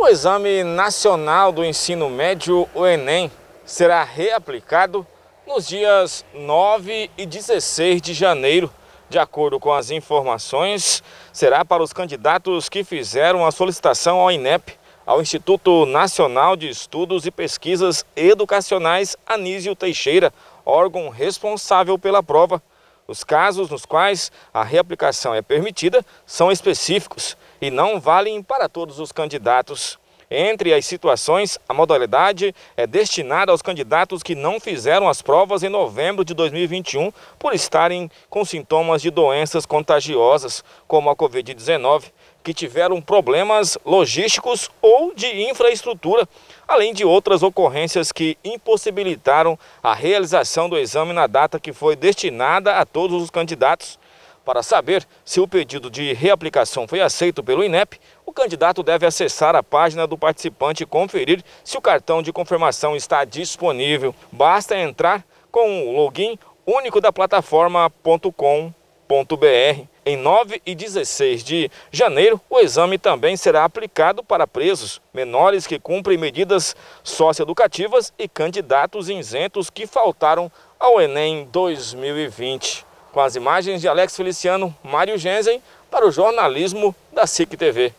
O Exame Nacional do Ensino Médio, o Enem, será reaplicado nos dias 9 e 16 de janeiro. De acordo com as informações, será para os candidatos que fizeram a solicitação ao INEP, ao Instituto Nacional de Estudos e Pesquisas Educacionais Anísio Teixeira, órgão responsável pela prova. Os casos nos quais a reaplicação é permitida são específicos e não valem para todos os candidatos. Entre as situações, a modalidade é destinada aos candidatos que não fizeram as provas em novembro de 2021 por estarem com sintomas de doenças contagiosas, como a Covid-19, que tiveram problemas logísticos ou de infraestrutura, além de outras ocorrências que impossibilitaram a realização do exame na data que foi destinada a todos os candidatos. Para saber se o pedido de reaplicação foi aceito pelo INEP, o candidato deve acessar a página do participante e conferir se o cartão de confirmação está disponível. Basta entrar com o login único da plataforma.com.br. Em 9 e 16 de janeiro, o exame também será aplicado para presos menores que cumprem medidas socioeducativas e candidatos isentos que faltaram ao Enem 2020. Com as imagens de Alex Feliciano, Mário Genzen, para o jornalismo da SIC TV.